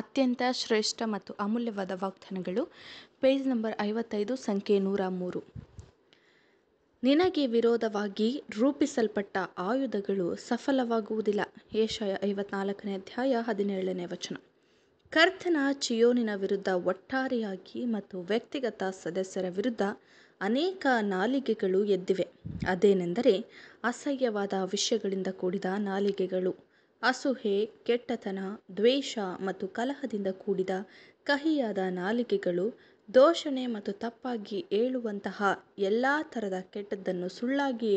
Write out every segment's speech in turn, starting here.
ಅತ್ಯಂತ ಶ್ರೇಷ್ಠ ಮತ್ತು ಅಮೂಲ್ಯವಾದ ವಾಗ್ದಾನಗಳು ಪೇಜ್ ನಂಬರ್ ಐವತ್ತೈದು ಸಂಖ್ಯೆ ನೂರ ಮೂರು ನಿನಗೆ ವಿರೋಧವಾಗಿ ರೂಪಿಸಲ್ಪಟ್ಟ ಆಯುಧಗಳು ಸಫಲವಾಗುವುದಿಲ್ಲ ಏಷಯ ಐವತ್ನಾಲ್ಕನೇ ಅಧ್ಯಾಯ ಹದಿನೇಳನೇ ವಚನ ಕರ್ತನ ಚಿಯೋನಿನ ವಿರುದ್ಧ ಒಟ್ಟಾರೆಯಾಗಿ ಮತ್ತು ವ್ಯಕ್ತಿಗತ ಸದಸ್ಯರ ವಿರುದ್ಧ ಅನೇಕ ನಾಲಿಗೆಗಳು ಎದ್ದಿವೆ ಅದೇನೆಂದರೆ ಅಸಹ್ಯವಾದ ವಿಷಯಗಳಿಂದ ಕೂಡಿದ ನಾಲಿಗೆಗಳು ಅಸುಹೆ ಕೆಟ್ಟತನ ದ್ವೇಷ ಮತ್ತು ಕಲಹದಿಂದ ಕೂಡಿದ ಕಹಿಯಾದ ನಾಲಿಗೆಗಳು ದೋಷಣೆ ಮತ್ತು ತಪ್ಪಾಗಿ ಏಳುವಂತಹ ಎಲ್ಲ ಥರದ ಕೆಟ್ಟದ್ದನ್ನು ಸುಳ್ಳಾಗಿ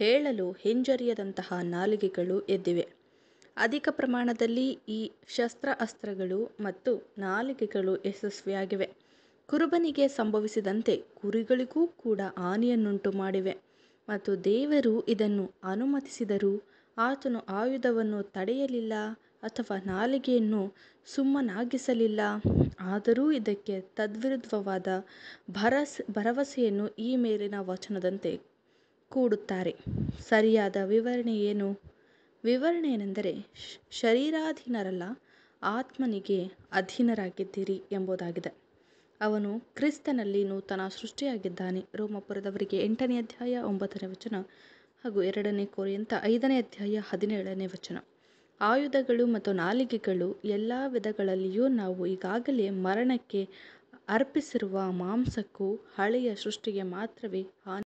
ಹೇಳಲು ಹಿಂಜರಿಯದಂತಹ ನಾಲಿಗೆಗಳು ಎದ್ದಿವೆ ಅಧಿಕ ಪ್ರಮಾಣದಲ್ಲಿ ಈ ಶಸ್ತ್ರಾಸ್ತ್ರಗಳು ಮತ್ತು ನಾಲಿಗೆಗಳು ಯಶಸ್ವಿಯಾಗಿವೆ ಕುರುಬನಿಗೆ ಸಂಭವಿಸಿದಂತೆ ಕುರಿಗಳಿಗೂ ಕೂಡ ಹಾನಿಯನ್ನುಂಟು ಮಾಡಿವೆ ಮತ್ತು ದೇವರು ಇದನ್ನು ಅನುಮತಿಸಿದರೂ ಆತನು ಆಯುಧವನ್ನು ತಡೆಯಲಿಲ್ಲ ಅಥವಾ ನಾಲಿಗೆಯನ್ನು ಸುಮ್ಮನಾಗಿಸಲಿಲ್ಲ ಆದರೂ ಇದಕ್ಕೆ ತದ್ವಿರುದ್ಧವಾದ ಭರಸ್ ಭರವಸೆಯನ್ನು ಈ ಮೇಲಿನ ವಚನದಂತೆ ಕೂಡುತ್ತಾರೆ ಸರಿಯಾದ ವಿವರಣೆ ಏನು ವಿವರಣೆ ಏನೆಂದರೆ ಶರೀರಾಧೀನರಲ್ಲ ಆತ್ಮನಿಗೆ ಅಧೀನರಾಗಿದ್ದೀರಿ ಎಂಬುದಾಗಿದೆ ಅವನು ಕ್ರಿಸ್ತನಲ್ಲಿ ನೂತನ ಸೃಷ್ಟಿಯಾಗಿದ್ದಾನೆ ರೋಮಪುರದವರಿಗೆ ಎಂಟನೇ ಅಧ್ಯಾಯ ಒಂಬತ್ತನೇ ವಚನ ಹಾಗೂ ಎರಡನೇ ಕೋರಿಯಂತ ಐದನೇ ಅಧ್ಯಾಯ ಹದಿನೇಳನೇ ವಚನ ಆಯುಧಗಳು ಮತ್ತು ನಾಲಿಗೆಗಳು ಎಲ್ಲ ವಿಧಗಳಲ್ಲಿಯೂ ನಾವು ಈಗಾಗಲೇ ಮರಣಕ್ಕೆ ಅರ್ಪಿಸಿರುವ ಮಾಂಸಕ್ಕೂ ಹಳೆಯ ಸೃಷ್ಟಿಗೆ ಮಾತ್ರವೇ ಹಾನಿ